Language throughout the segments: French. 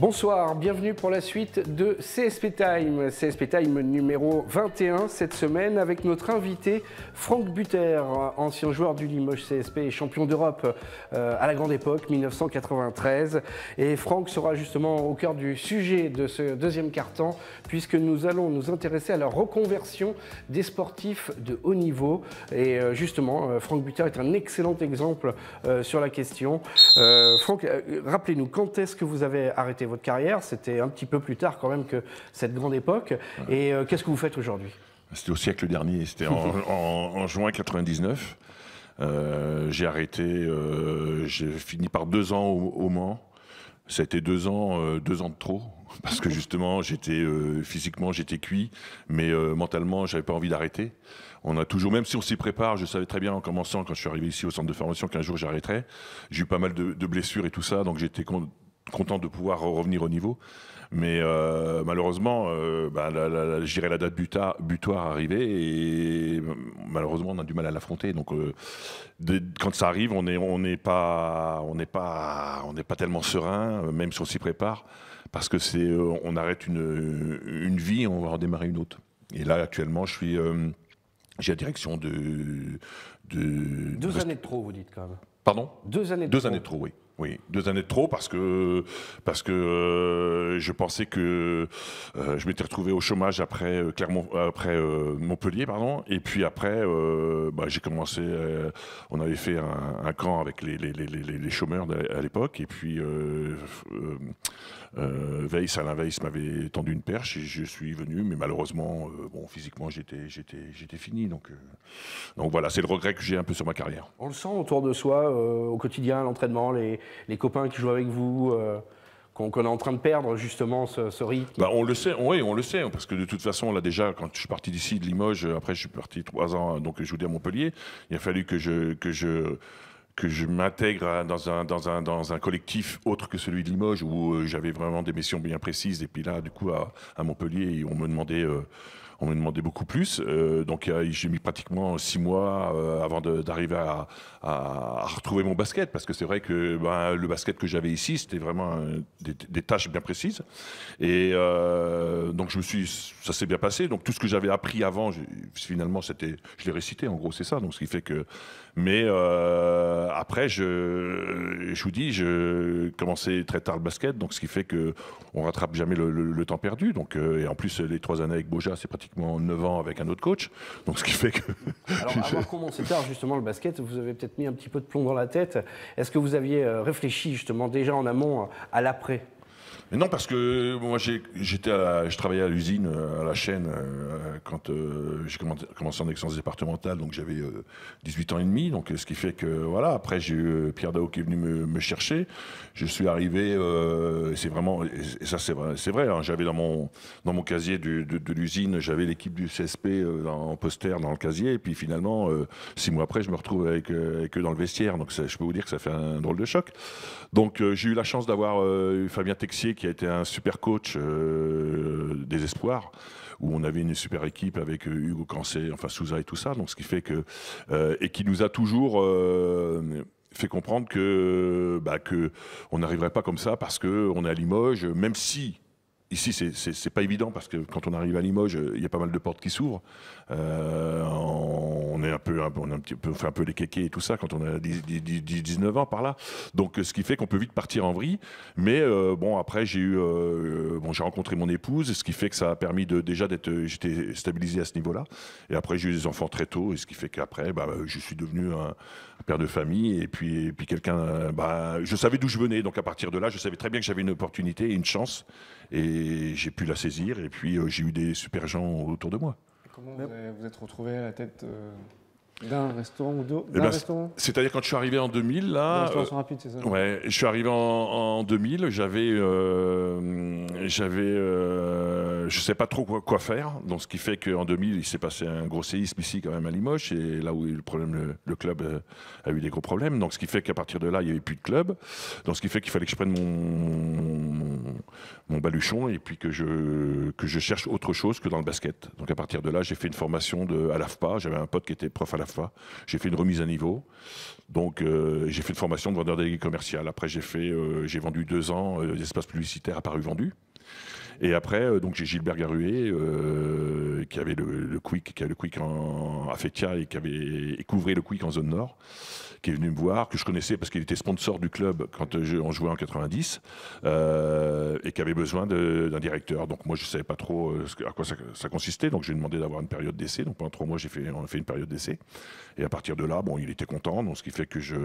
Bonsoir, bienvenue pour la suite de CSP Time, CSP Time numéro 21 cette semaine avec notre invité Franck Buter, ancien joueur du Limoges CSP et champion d'Europe euh, à la grande époque 1993. Et Franck sera justement au cœur du sujet de ce deuxième carton puisque nous allons nous intéresser à la reconversion des sportifs de haut niveau. Et euh, justement, euh, Franck Buter est un excellent exemple sur la question. Franck, rappelez-nous, quand est-ce que vous avez arrêté votre carrière, c'était un petit peu plus tard quand même que cette grande époque. Et euh, qu'est-ce que vous faites aujourd'hui C'était au siècle dernier, c'était en, juin 99. Euh, j'ai arrêté, euh, j'ai fini par deux ans au, Mans. Ça a été deux ans, deux ans de trop parce que justement, j'étais physiquement, j'étais cuit, mais mentalement, mentalement, j'avais pas envie d'arrêter. On a toujours, même si on s'y prépare, je savais très bien en commençant, quand je suis arrivé ici au centre de formation, qu'un jour j'arrêterais. J'ai eu pas mal de, de, blessures et tout ça, donc j'étais content de pouvoir revenir au niveau. Mais euh, malheureusement, euh, bah, la, date buta, butoir arrivée et malheureusement, on a du mal à l'affronter. Donc, euh, quand ça arrive, on n'est on pas, on n'est pas, on n'est pas tellement serein, euh, même si on s'y prépare, parce que c'est, on arrête une, une vie, on va redémarrer une autre. Et là, actuellement, je suis, j'ai la direction de, de deux années de trop, vous dites quand même. Pardon Deux années Deux années de trop, oui. Oui, deux années de trop parce que, parce que euh, je pensais que euh, je m'étais retrouvé au chômage après, euh, Clermont, après Montpellier. Pardon, et puis après, bah, j'ai commencé, on avait fait un, camp avec les, les, les, les chômeurs à l'époque. Et puis Veil, Alain Veiss m'avait tendu une perche et je suis venu. Mais malheureusement, bon, physiquement, j'étais, j'étais, j'étais fini. Donc, donc voilà, c'est le regret que j'ai un peu sur ma carrière. On le sent autour de soi au quotidien, l'entraînement, les les copains qui jouent avec vous euh, qu'on est en train de perdre justement ce, rythme bah, On le sait, oui, on le sait, parce que de toute façon, là déjà, quand je suis parti d'ici, de Limoges, euh, après je suis parti trois ans, euh, donc je vous à Montpellier, il a fallu que je... Que je que je m'intègre dans un, dans, un, dans un collectif autre que celui de Limoges, où j'avais vraiment des missions bien précises. Et puis là, du coup, à, Montpellier, on me demandait on me demandait beaucoup plus. Euh, donc euh, j'ai mis pratiquement six mois euh, avant d'arriver à, retrouver mon basket, parce que c'est vrai que ben, le basket que j'avais ici, c'était vraiment des, tâches bien précises. Et donc je me suis, ça s'est bien passé. Donc tout ce que j'avais appris avant, finalement, c'était, je l'ai récité. En gros, c'est ça. Donc ce qui fait que, mais après, je, je vous dis, je commençais très tard le basket, donc ce qui fait que on rattrape jamais le, temps perdu. Donc et en plus les trois années avec Boja, c'est pratiquement 9 ans avec un autre coach. Donc, ce qui fait que. Alors, avant de commencer tard, justement, le basket, vous avez peut-être mis un petit peu de plomb dans la tête. Est-ce que vous aviez euh, réfléchi, justement, déjà en amont euh, à l'après non, parce que moi, j'étais, je travaillais à l'usine, euh, à la chaîne, euh, quand euh, j'ai commencé en excellence départementale, donc j'avais 18 ans et demi, donc ce qui fait que, voilà, après, j'ai eu Pierre Dao qui est venu me, chercher. Je suis arrivé, et c'est vraiment, et ça, c'est vrai, c'est vrai hein, j'avais dans mon, dans mon casier de, l'usine, j'avais l'équipe du CSP en poster dans le casier, et puis finalement, six mois après, je me retrouve avec, eux dans le vestiaire, donc je peux vous dire que ça fait un drôle de choc. Donc, j'ai eu la chance d'avoir Fabien Texier qui a été un super coach euh, des espoirs, où on avait une super équipe avec euh, Hugo Cancé, enfin Souza et tout ça. Donc, ce qui fait que euh, et qui nous a toujours fait comprendre bah, que on n'arriverait pas comme ça parce que on est à Limoges, même si Ici, c'est pas évident parce que quand on arrive à Limoges, euh, il y a pas mal de portes qui s'ouvrent. Euh, on est un peu, on, un petit peu, fait un peu les kékés et tout ça quand on a 19 ans par là. Donc, ce qui fait qu'on peut vite partir en vrille. Mais euh, bon, après, j'ai eu, bon, j'ai rencontré mon épouse, ce qui fait que ça a permis de déjà d'être, j'étais stabilisé à ce niveau-là. Et après, j'ai eu des enfants très tôt, et ce qui fait qu'après, bah, je suis devenu un, père de famille et puis, puis quelqu'un. Bah, je savais d'où je venais, donc à partir de là, je savais très bien que j'avais une opportunité et une chance. Et j'ai pu la saisir. Et puis, euh, j'ai eu des super gens autour de moi. Comment vous, vous êtes retrouvé à la tête euh, d'un restaurant ou deux eh ben, C'est-à-dire quand je suis arrivé en 2000, là... Euh, ouais, je suis arrivé en, 2000, j'avais... Euh, j'avais euh, je ne sais pas trop quoi, quoi, faire, donc ce qui fait qu'en 2000, il s'est passé un gros séisme ici quand même à Limoges, et là où le, problème, le, club a eu des gros problèmes, donc ce qui fait qu'à partir de là, il n'y avait plus de club, donc ce qui fait qu'il fallait que je prenne mon, mon, baluchon et puis que je, que je cherche autre chose que dans le basket. Donc à partir de là, j'ai fait une formation de, à l'AFPA, j'avais un pote qui était prof à l'AFPA, j'ai fait une remise à niveau. Donc, euh, j'ai fait une formation de vendeur délégué commercial. Après, j'ai fait, euh, j'ai vendu deux ans euh, d'espace publicitaire à Paris vendu. Et après, euh, donc j'ai Gilbert Garuet euh, qui avait le, quick, qui a le quick en, à Fetia et qui avait couvrait le quick en zone nord, qui est venu me voir, que je connaissais parce qu'il était sponsor du club quand on jouait en 90 euh, et qui avait besoin d'un directeur. Donc moi je savais pas trop à quoi ça, consistait, donc j'ai demandé d'avoir une période d'essai. Donc pendant trois mois j'ai fait on a fait une période d'essai et à partir de là bon il était content, donc ce qui fait que je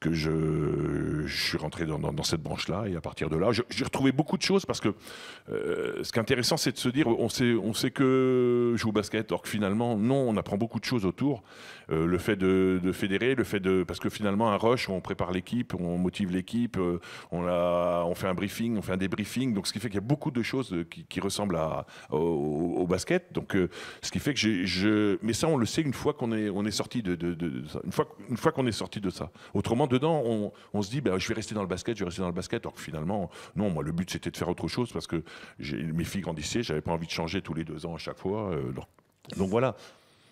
que je, je suis rentré dans, dans cette branche là et à partir de là j'ai retrouvé beaucoup de choses parce que euh, ce qui est intéressant, c'est de se dire, on sait, on sait que joue au basket, alors que finalement, non, on apprend beaucoup de choses autour. Euh, le fait de, fédérer, le fait de, parce que finalement, un rush, on prépare l'équipe, on motive l'équipe, euh, on, on fait un briefing, on fait un débriefing. Donc, ce qui fait qu'il y a beaucoup de choses qui, ressemblent à, au, basket. Donc, ce qui fait que je, mais ça, on le sait une fois qu'on est, on est sorti de, ça, une fois, une fois qu'on est sorti de ça. Autrement, dedans, on, se dit, ben, je vais rester dans le basket, je vais rester dans le basket, alors que finalement, non, moi, le but c'était de faire autre chose parce que mes filles grandissaient, j'avais pas envie de changer tous les deux ans à chaque fois. Euh, donc, donc voilà.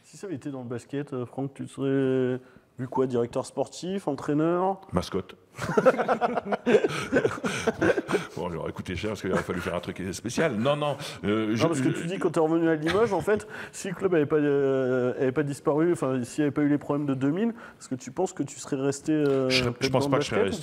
Si ça avait été dans le basket, euh, Franck, tu serais Vu quoi Directeur sportif, entraîneur Mascotte. bon, j'aurais coûté cher parce qu'il aurait fallu faire un truc spécial. Non, non. Euh, parce que tu dis quand tu es revenu à Limoges, en fait, si le club n'avait euh, pas, disparu, enfin, s'il n'y avait pas eu les problèmes de 2000, est-ce que tu penses que tu serais resté. Euh, je, pense pas que je serais resté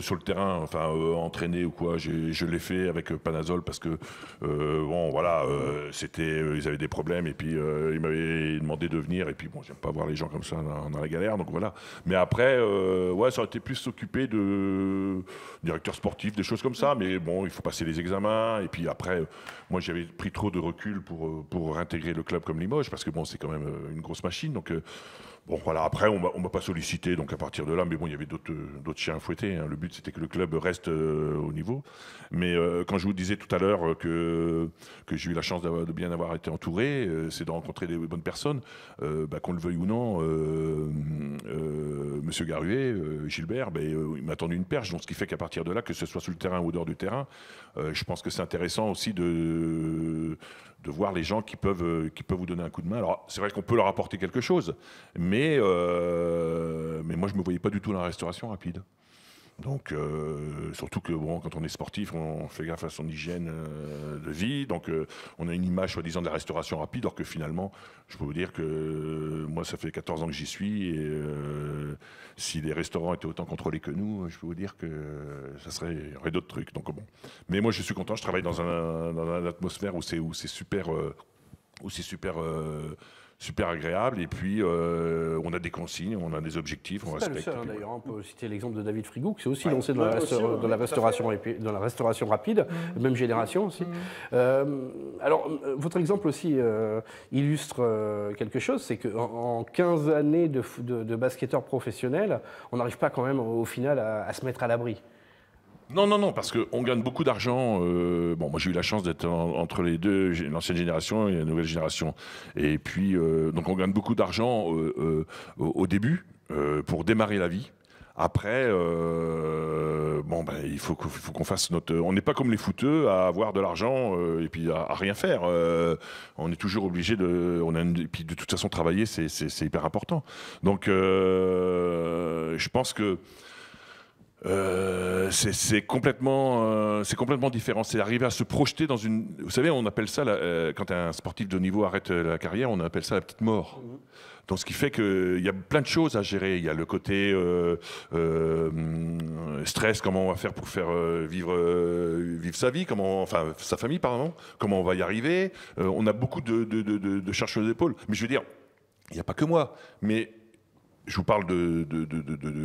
sur le terrain, enfin, entraîné ou quoi. Je l'ai fait avec Panazol parce que, bon, voilà, c'était, ils avaient des problèmes et puis ils m'avaient demandé de venir. Et puis, bon, j'aime pas voir les gens comme ça dans la galère voilà. Mais après, euh, ouais, ça aurait été plus s'occuper de directeur sportif, des choses comme ça. Mais bon, il faut passer les examens. Et puis après, euh, moi, j'avais pris trop de recul pour, euh, pour intégrer le club comme Limoges, parce que bon, c'est quand même une grosse machine. Donc. Bon, voilà, après, on ne m'a pas sollicité, donc à partir de là, mais bon, il y avait d'autres euh, chiens à fouetter. Hein. Le but, c'était que le club reste euh, au niveau. Mais euh, quand je vous disais tout à l'heure que, j'ai eu la chance de bien avoir été entouré, c'est de rencontrer des bonnes personnes. Bah, qu'on le veuille ou non, M. Garuet, Gilbert, ben, il m'a tendu une perche. Donc, ce qui fait qu'à partir de là, que ce soit sur le terrain ou dehors du terrain, je pense que c'est intéressant aussi de, de voir les gens euh, qui peuvent, vous donner un coup de main. Alors, c'est vrai qu'on peut leur apporter quelque chose, mais, euh, mais moi, je ne me voyais pas du tout dans la restauration rapide. Donc, euh, surtout que bon, quand on est sportif, on fait gaffe à son hygiène euh, de vie. Donc, euh, on a une image soi-disant des la restauration rapide, alors que finalement, je peux vous dire que moi, ça fait 14 ans que j'y suis. Et si les restaurants étaient autant contrôlés que nous, je peux vous dire que ça serait il y aurait d'autres trucs. Donc bon. Mais moi, je suis content. Je travaille dans, un, une atmosphère où c'est où c'est super, où c'est super super agréable. Et puis, euh, on a des consignes, on a des objectifs, on respecte. d'ailleurs, on peut citer l'exemple de David Frigou, qui s'est aussi lancé dans, la, restauration, dans la restauration rapide, mm. même génération aussi. Mm. Euh, alors, euh, votre exemple aussi illustre quelque chose, c'est qu'en en 15 années de, de, professionnel on n'arrive pas quand même au final à se mettre à l'abri. Non, non, non, parce qu'on gagne beaucoup d'argent. Euh, bon, moi j'ai eu la chance d'être entre les deux, l'ancienne génération et la nouvelle génération. Et puis, euh, donc on gagne beaucoup d'argent euh, au début pour démarrer la vie. Après, bon, ben, il faut, qu'on fasse notre. On n'est pas comme les fouteux à avoir de l'argent et puis à, rien faire. on est toujours obligé de. On a et puis de toute façon, travailler, c'est hyper important. Donc, je pense que euh, c'est complètement, euh, c'est complètement différent. C'est arriver à se projeter dans une. Vous savez, on appelle ça, la, euh, quand un sportif de haut niveau arrête la carrière, on appelle ça la petite mort. Mhm. Donc, ce qui fait qu'il y a plein de choses à gérer. Il y a le côté stress, comment on va faire pour faire vivre, vivre sa vie, comment, enfin sa famille, pardon, comment on va y arriver. on a beaucoup de, de, de, de, épaules. Mais je veux dire, il n'y a pas que moi. Mais je vous parle de,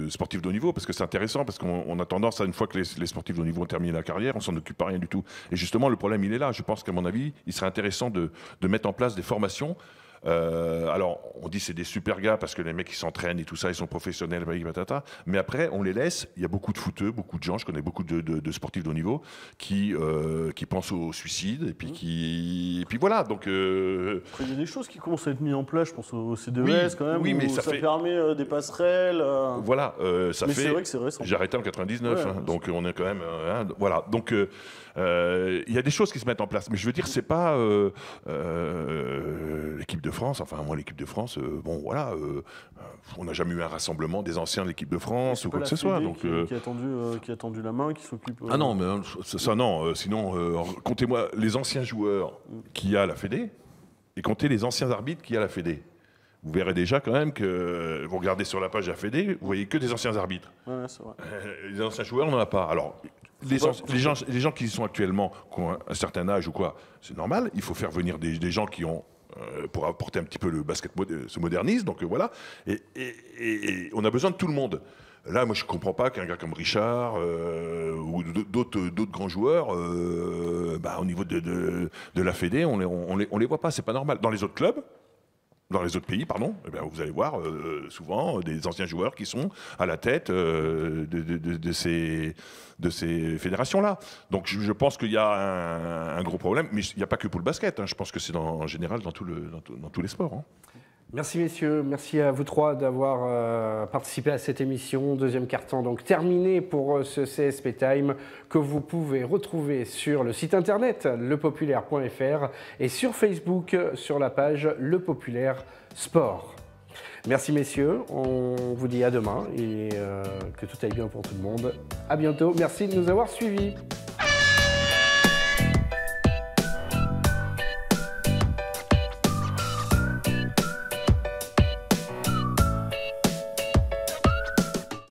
sportifs de haut niveau parce que c'est intéressant, parce qu'on a tendance à, une fois que les, les sportifs de haut niveau ont terminé la carrière, on s'en occupe pas rien du tout. Et justement, le problème, il est là. Je pense qu'à mon avis, il serait intéressant de, mettre en place des formations euh, alors, on dit c'est des super gars parce que les mecs, ils s'entraînent et tout ça, ils sont professionnels, bah, Mais après, on les laisse. Il y a beaucoup de fouteux beaucoup de gens. Je connais beaucoup de, sportifs de haut niveau qui, euh, qui pensent au suicide et puis mmh. qui. puis voilà. Donc. Euh, il y a des choses qui commencent à être mises en place. Je pense au CDES quand même. Oui, mais ça, fait... permet des passerelles. Voilà. ça fait. C'est vrai que c'est J'ai arrêté en 99. Hein, donc, on est quand même. Hein, voilà. Donc, il y a des choses qui se mettent en place. Mais je veux dire, c'est pas l'équipe de France. Enfin, moi, l'équipe de France, euh, bon, voilà, euh, euh, on n'a jamais eu un rassemblement des anciens de l'équipe de France ou quoi que ce soit. Donc, qui, a tendu, la main, qui s'occupe. Ah non, mais hein, ça, non. sinon, comptez-moi les anciens joueurs qui a la Fédé et comptez les anciens arbitres qui a la Fédé vous verrez déjà quand même que vous regardez sur la page de la Fédé, vous voyez que des anciens arbitres. les anciens joueurs, on n'en a pas. Alors, les, gens, les gens qui sont actuellement, qui ont un certain âge ou quoi, c'est normal. Il faut faire venir des gens qui ont euh, pour apporter un petit peu le basket se euh, modernise. Donc euh, voilà. Et, on a besoin de tout le monde. Là, moi, je ne comprends pas qu'un gars comme Richard ou d'autres, grands joueurs, bah, au niveau de, de, la Fédé, on les, les, on les voit pas. C'est pas normal. Dans les autres clubs, dans les autres pays, pardon, eh vous allez voir euh, souvent euh, des anciens joueurs qui sont à la tête euh, de, ces, de ces fédérations-là. Donc je, pense qu'il y a un, gros problème, mais il n'y a pas que pour le basket, hein. je pense que c'est en général dans, tout le, dans, tous les sports. Hein. Merci messieurs, merci à vous trois d'avoir euh, participé à cette émission. Deuxième carton donc terminé pour euh, ce CSP Time que vous pouvez retrouver sur le site internet lepopulaire.fr et sur Facebook sur la page Le Populaire Sport. Merci messieurs, on vous dit à demain et euh, que tout aille bien pour tout le monde. À bientôt, merci de nous avoir suivis.